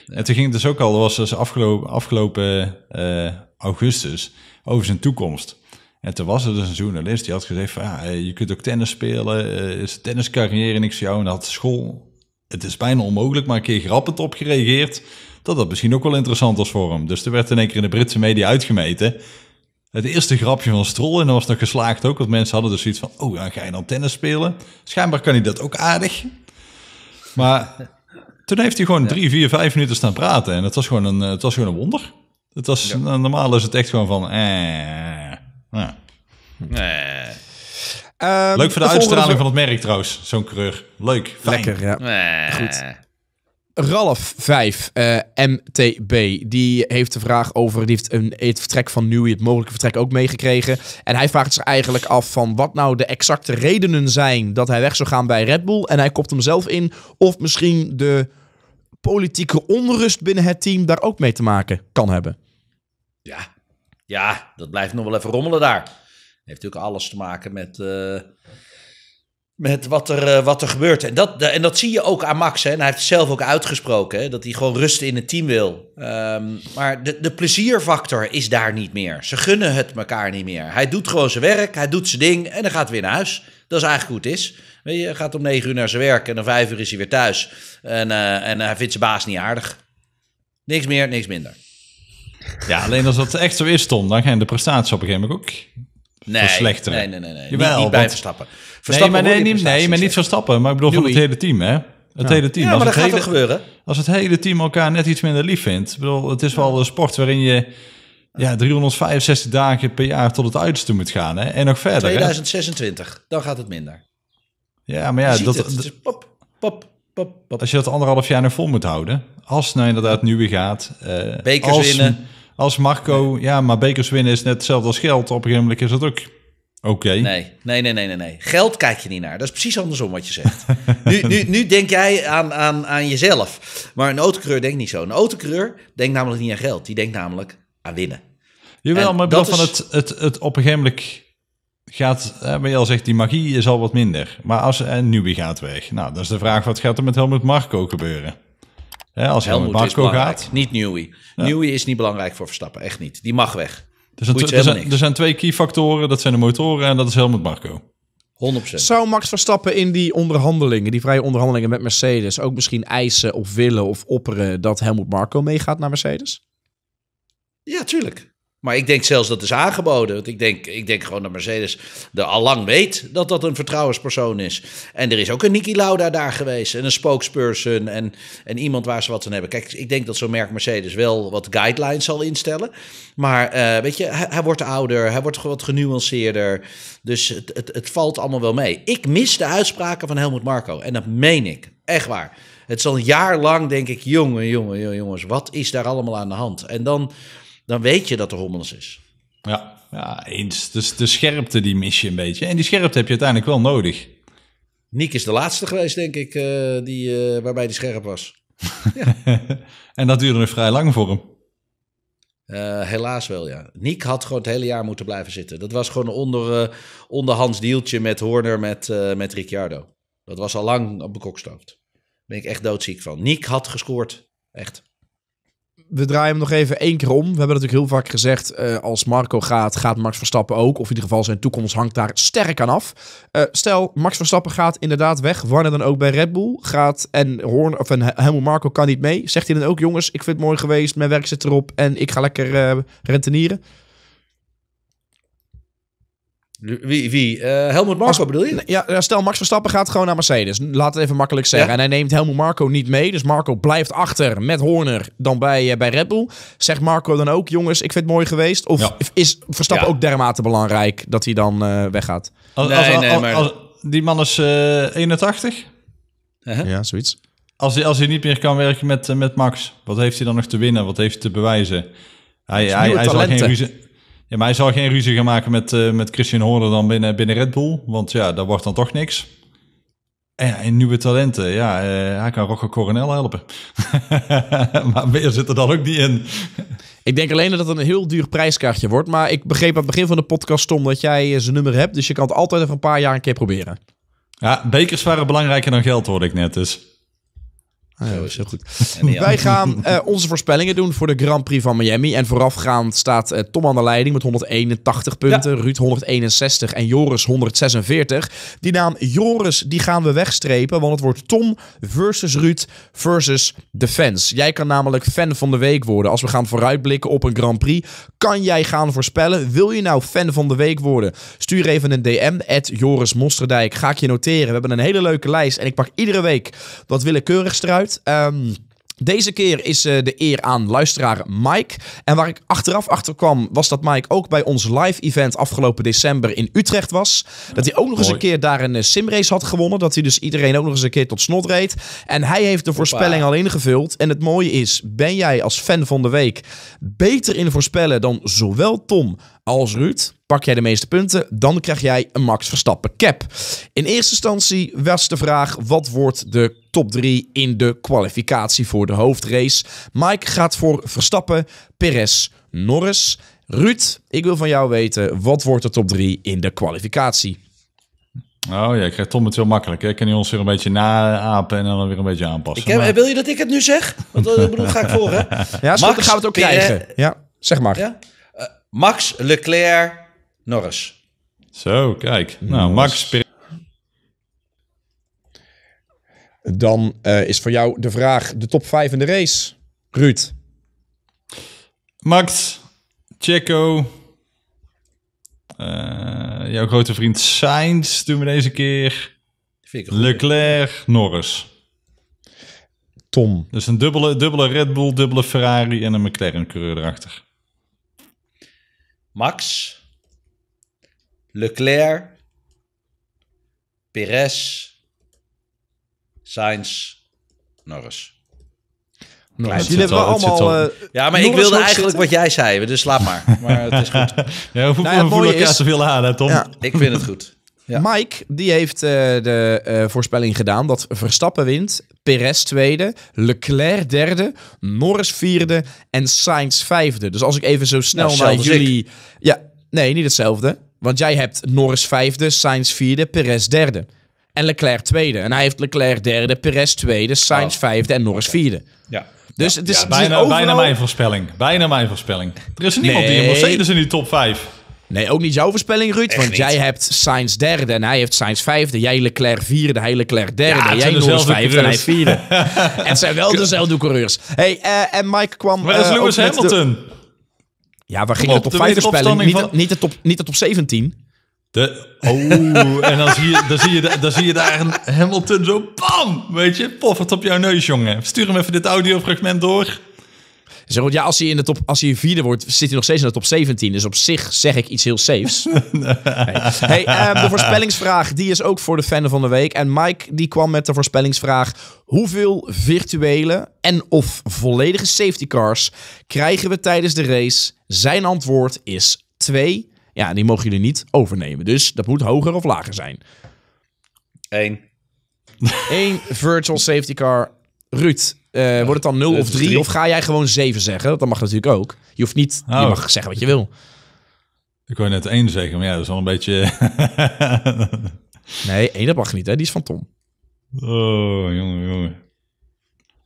En toen ging het dus ook al, dat was dus afgelopen, afgelopen eh, augustus, over zijn toekomst. En toen was er dus een journalist die had gezegd van, ja, je kunt ook tennis spelen, uh, is tenniscarrière niks voor jou? En dan had school, het is bijna onmogelijk, maar een keer grappend op gereageerd, dat dat misschien ook wel interessant was voor hem. Dus er werd in één keer in de Britse media uitgemeten het eerste grapje van Strol, en dat was nog geslaagd ook, want mensen hadden dus iets van, oh, dan ga je dan tennis spelen. Schijnbaar kan hij dat ook aardig. Maar toen heeft hij gewoon ja. drie, vier, vijf minuten staan praten en het was gewoon een, het was gewoon een wonder. Het was, nou, Normaal is het echt gewoon van, eh, nou. nee. Leuk voor de, uitstraling van het merk trouwens, zo'n coureur. Leuk, fijn. Lekker, ja. Goed. Ralf 5, eh, MTB, die heeft de vraag over, die heeft een, het vertrek van Nui, het mogelijke vertrek ook meegekregen. En hij vraagt zich eigenlijk af van wat nou de exacte redenen zijn dat hij weg zou gaan bij Red Bull. En hij kopt hem zelf in. Of misschien de politieke onrust binnen het team daar ook mee te maken kan hebben. Ja, ja dat blijft nog wel even rommelen daar. Heeft natuurlijk alles te maken met... Eh, met wat er, eh, wat er gebeurt. En dat, en dat zie je ook aan Max. Hè. En hij heeft het zelf ook uitgesproken. Hè, dat hij gewoon rust in het team wil. Ehm, maar de, de plezierfactor is daar niet meer. Ze gunnen het elkaar niet meer. Hij doet gewoon zijn werk. Hij doet zijn ding. En dan gaat weer naar huis. Dat is eigenlijk hoe het is. je, gaat om negen uur naar zijn werk. En dan vijf uur is hij weer thuis. En, eh, en hij vindt zijn baas niet aardig. Niks meer, niks minder. Ja, alleen als dat echt zo is, Tom, dan gaan de prestaties op een gegeven moment ook nee, verslechteren. Nee, nee, nee. nee. niet, bij Verstappen. Verstappen. Nee, maar, nee, nee, maar niet Verstappen. Maar ik bedoel Doei. het hele team, hè? Het hele team. Ja, maar als dat het gaat hele, gebeuren. Als het hele team elkaar net iets minder lief vindt. bedoel, het is wel een sport waarin je ja, 365 dagen per jaar tot het uiterste moet gaan. Hè? En nog verder. 2026, dan gaat het minder. Ja, maar ja, dat, is pop, pop, pop, pop, Als je dat anderhalf jaar nog vol moet houden. Als nou inderdaad nu weer gaat. Uh, Bekers winnen als Marco, ja, maar bekers winnen is net hetzelfde als geld. Op een gegeven moment is dat ook oké. Nee. nee, nee, nee, nee, nee. Geld kijk je niet naar. Dat is precies andersom wat je zegt. nu, nu, nu denk jij aan, aan, aan jezelf. Maar een autocreur denkt niet zo. Een autocreur denkt namelijk niet aan geld. Die denkt namelijk aan winnen. Jawel, en maar dat van het, het, het op een gegeven moment gaat, maar je al zegt, die magie is al wat minder. Maar als en Nubi gaat weg. Nou, dat is de vraag, wat gaat er met Helmut Marco gebeuren? Hè, als Helmut naar gaat. Niet Newey. Ja. Newey is niet belangrijk voor Verstappen, echt niet. Die mag weg. Er zijn, er zijn, er zijn twee key factoren, dat zijn de motoren en dat is Helmut Marco. 100%. Zou Max Verstappen in die onderhandelingen, die vrije onderhandelingen met Mercedes, ook misschien eisen of willen of opperen dat Helmut Marco meegaat naar Mercedes? Ja, tuurlijk. Maar ik denk zelfs dat is aangeboden. Want ik denk, ik denk gewoon dat Mercedes er al lang weet dat dat een vertrouwenspersoon is. En er is ook een Niki Lauda daar geweest. En een spokesperson. En, en iemand waar ze wat aan hebben. Kijk, ik denk dat zo'n merk Mercedes wel wat guidelines zal instellen. Maar eh, weet je, hij, wordt ouder. Hij wordt wat genuanceerder. Dus het, het, het valt allemaal wel mee. Ik mis de uitspraken van Helmut Marco. En dat meen ik. Echt waar. Het is al een jaar lang, denk ik, jongen, jongen jongens. Wat is daar allemaal aan de hand? En dan dan weet je dat er Hommels is. Ja, ja eens. Dus de scherpte die mis je een beetje. En die scherpte heb je uiteindelijk wel nodig. Niek is de laatste geweest, denk ik, eh, die, eh, waarbij die scherp was. ja. en dat duurde nog vrij lang voor hem. Eh, helaas wel, ja. Niek had gewoon het hele jaar moeten blijven zitten. Dat was gewoon onder, Hans deeltje met Horner, met, met Ricciardo. Dat was al lang op bekokstoofd. Daar ben ik echt doodziek van. Niek had gescoord. Echt we draaien hem nog even één keer om. We hebben natuurlijk heel vaak gezegd, eh, als Marco gaat, gaat Max Verstappen ook. Of in ieder geval zijn toekomst hangt daar sterk aan af. Eh, stel, Max Verstappen gaat inderdaad weg, wanneer dan ook bij Red Bull. Gaat en Horn, of en helemaal Marco kan niet mee. Zegt hij dan ook, jongens, ik vind het mooi geweest, mijn werk zit erop en ik ga lekker eh, rentenieren? Wie? wie? Eh, Helmut Marco bedoel je? Ja, stel Max Verstappen gaat gewoon naar Mercedes. Laat het even makkelijk zeggen. En hij neemt Helmut Marco niet mee. Dus Marco blijft achter met Horner dan bij, eh, bij Red Bull. Zegt Marco dan ook, jongens, ik vind het mooi geweest? Of is Verstappen ook dermate belangrijk dat hij dan eh, weggaat? nee, maar... die man is 81? Uh-huh. Ja, zoiets. Als hij, als hij niet meer kan werken met, met Max, wat heeft hij dan nog te winnen? Wat heeft hij te bewijzen? Hij, hij, hij zal geen ruzie ja, maar hij zal geen ruzie gaan maken met, eh, met Christian Horner dan binnen, binnen Red Bull. Want ja, daar wordt dan toch niks. En, nieuwe talenten, ja, eh, hij kan Rocco Coronel helpen. maar meer zit er dan ook niet in. ik denk alleen dat het een heel duur prijskaartje wordt. Maar ik begreep aan het begin van de podcast, Tom, dat jij eh, zijn nummer hebt. Dus je kan het altijd even een paar jaar een keer proberen. Ja, bekers waren belangrijker dan geld, hoorde ik net. Dus is Wij gaan eh, onze voorspellingen doen voor de Grand Prix van Miami. En voorafgaand staat eh, Tom aan de leiding met 181 punten. Ruud 161 en Joris 146. Die naam Joris die gaan we wegstrepen. Want het wordt Tom versus Ruud versus de fans. Jij kan namelijk fan van de week worden. Als we gaan vooruitblikken op een Grand Prix. Kan jij gaan voorspellen? Wil je nou fan van de week worden? Stuur even een DM. At Joris Mosterdijk. Ga ik je noteren. We hebben een hele leuke lijst. En ik pak iedere week wat willekeurig eruit. Ehm, deze keer is eh, de eer aan luisteraar Mike. En waar ik achteraf achter kwam, was dat Mike ook bij ons live-event afgelopen december in Utrecht was. Dat hij ook nog eens een keer daar een eh, simrace had gewonnen. Dat hij dus iedereen ook nog eens een keer tot snot reed. En hij heeft de voorspelling al ingevuld. En het mooie is, ben jij als fan van de week beter in voorspellen dan zowel Tom als Ruud. Pak jij de meeste punten, dan krijg jij een Max Verstappen cap. In eerste instantie was de vraag: wat wordt de top 3 in de kwalificatie voor de hoofdrace? Mike gaat voor Verstappen, Perez, Norris. Ruud, ik wil van jou weten: wat wordt de top 3 in de kwalificatie? Oh ja, ik krijg Tom het heel makkelijk. Hè? Ik kan hij ons weer een beetje naapen en dan weer een beetje aanpassen. Ik heb, Wil je dat ik het nu zeg? Want dat eh, bedoel, ga ik voor, hè? Ja, dan gaan we het ook krijgen. Ja, zeg maar. Ja? Max Leclerc Norris. Zo, kijk. Nou, Max. Dan eh, is voor jou de vraag: de top 5 in de race, Ruud. Max, Checo, eh, jouw grote vriend Sainz doen we deze keer. Leclerc, Norris. Tom. Dus een dubbele, dubbele Red Bull, dubbele Ferrari en een McLaren-coureur erachter. Max, Leclerc, Perez, Sainz, Norris. Norris jullie hebben allemaal... Uh, ja, maar ik wilde eigenlijk wat jij zei, dus slaap maar. Maar het is goed. ja, we nou, voelen te veel aan, hè, Tom? Ja, ik vind het goed. Mike, die heeft eh, de eh, voorspelling gedaan dat Verstappen wint, Perez tweede, Leclerc derde, Norris vierde en Sainz vijfde. Dus als ik even zo snel nou, naar jullie... Ja, nee, niet hetzelfde. Want jij hebt Norris vijfde, Sainz vierde, Perez derde. En Leclerc tweede. En hij heeft Leclerc derde, Perez tweede, Sainz oh. vijfde en Norris vierde. Ja. Dus het is bijna, bijna mijn voorspelling. Bijna mijn voorspelling. Er is niemand die een Mercedes in die top 5. Nee, ook niet jouw voorspelling, Ruud. want jij hebt Sainz derde en hij heeft Sainz vijfde. Jij Leclerc vierde, hij Leclerc derde. Ja, jij Norris vijfde en hij vierde. het zijn wel dezelfde coureurs. hey, eh, en Mike kwam... Waar is eh, Lewis Hamilton. Ja, waar ging op, de top 5 voorspelling? Niet, niet, de top, niet de top 17. De, oh, en dan zie, je, dan, zie je, dan zie je daar een Hamilton zo, bam, weet je, poffert op jouw neus, jongen. Stuur hem even dit audiofragment door. Zeg ja, als hij, in de top, als hij vierde wordt, zit hij nog steeds in de top 17. Dus op zich zeg ik iets heel safes. hey, ehm, de voorspellingsvraag, die is ook voor de fan van de week. En Mike, die kwam met de voorspellingsvraag. Hoeveel virtuele en of volledige safety cars krijgen we tijdens de race? Zijn antwoord is 2. Ja, die mogen jullie niet overnemen. Dus dat moet hoger of lager zijn. 1. Eén virtual safety car. Ruud, uh, wordt het dan 0 eh, of 3? Of ga jij gewoon 7 zeggen? Dat mag natuurlijk ook. Je hoeft niet, je oh. mag zeggen wat je wil. Ik wou net 1 zeggen, maar ja, dat is wel een beetje... nee, 1 dat mag niet, hè? Die is van Tom. Oh, jongen, jongen.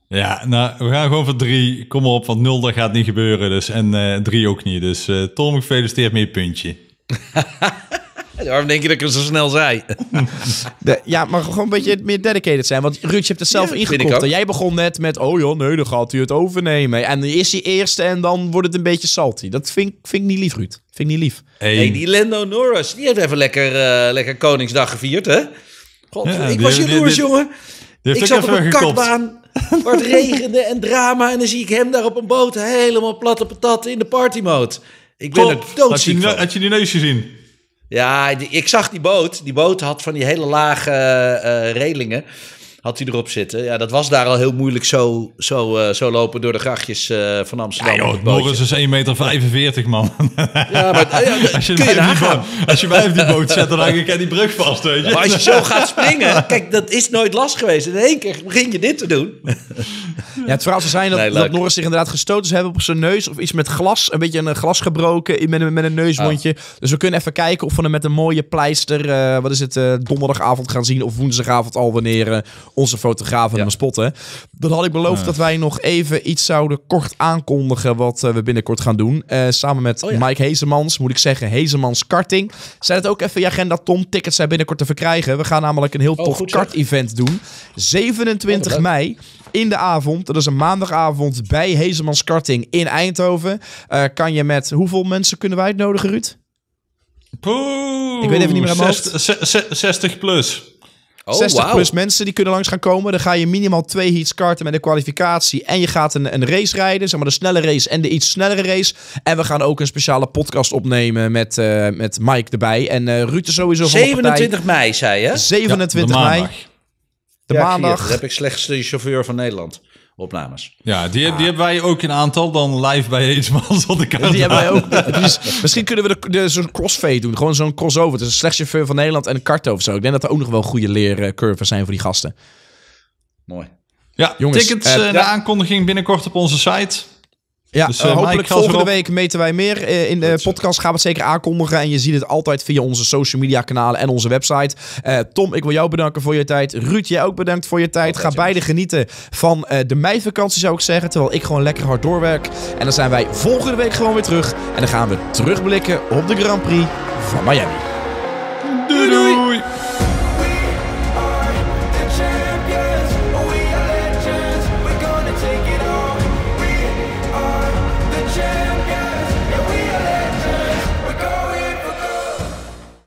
Ja, nou, we gaan gewoon voor 3. Kom op, want 0 dat gaat niet gebeuren. Dus, en 3 eh, ook niet. Dus uh, Tom, gefeliciteerd met je puntje. Waarom denk je dat ik het zo snel zei? ja, maar gewoon een beetje meer dedicated zijn. Want Ruud, je hebt het zelf ja, En jij begon net met, oh joh, nee, dan gaat hij het overnemen. En dan is hij eerste en dan wordt het een beetje salty. Dat vind, vind ik niet lief, Ruud. Vind ik niet lief. Hey. die Lando Norris, die heeft even lekker, eh, lekker Koningsdag gevierd, hè? God, ik was jaloers, jongen. Ik zat op een kartbaan waar het regende en drama. En dan zie ik hem daar op een boot helemaal platte patat in de party mode. Ik ben er doodziek je, had je die neus gezien? Ja, ik zag die boot. Die boot had van die hele lage uh, relingen had hij erop zitten. Ja, dat was daar al heel moeilijk zo, zo, eh, zo lopen door de grachtjes eh, van Amsterdam. Ja, joh, Morris is 1,45 meter, man. Ja, maar, als je, mij als je mij op die boot zet, dan hang ik aan die brug vast. Weet je? maar als je zo gaat springen, kijk, dat is nooit last geweest. In één keer begin je dit te doen. Ja, het verhaal zou zijn dat, dat Norris zich inderdaad gestoten zou hebben op zijn neus. Of iets met glas, een beetje een glas gebroken met een, met een neusmondje. Ah. Dus we kunnen even kijken of we hem met een mooie pleister, eh, wat is het, donderdagavond gaan zien. Of woensdagavond al wanneer onze fotografen ja. spotten. Dan had ik beloofd dat wij nog even iets zouden kort aankondigen wat eh, we binnenkort gaan doen. Eh, samen met oh Mike Hezemans, moet ik zeggen, Hezemans Karting. Zet het ook even je agenda, Tom. Tickets zijn binnenkort te verkrijgen. We gaan namelijk een heel oh, tof kart-event doen. 27 mei in de avond. Dat is een maandagavond bij Hezemans Karting in Eindhoven. Eh, kan je met hoeveel mensen kunnen wij uitnodigen, Ruud? ik weet even niet meer 60 plus. Oh, 60 wow. plus mensen die kunnen langs gaan komen. Dan ga je minimaal twee heats karten met een kwalificatie. En je gaat een, een race rijden. Zeg maar de snelle race en de iets snellere race. En we gaan ook een speciale podcast opnemen met, eh, met Mike erbij. En uh, Ruud er sowieso 27 mei, zei je? 27 ja, de mei. De maandag. heb ik slechtste chauffeur van Nederland opnames. Ja, die, die hebben wij ook een aantal dan live bij Eetsmans op de kaart. Die hebben wij ook. Dus misschien kunnen we de, zo'n crossfade doen. Gewoon zo'n crossover tussen chauffeur van Nederland en een karto of zo. Ik denk dat er ook nog wel goede leercurves zijn voor die gasten. Mooi. Ja, Jongens, tickets, uh, de aankondiging binnenkort op onze site. Ja, dus, eh, eh, hopelijk volgende week meten wij meer. Eh, in de podcast gaan we het zeker aankondigen. En je ziet het altijd via onze social media kanalen en onze website. Tom, ik wil jou bedanken voor je tijd. Ruud, jij ook bedankt voor je tijd. Ga beide genieten van de meivakantie, zou ik zeggen. Terwijl ik gewoon lekker hard doorwerk. En dan zijn wij volgende week gewoon weer terug. En dan gaan we terugblikken op de Grand Prix van Miami.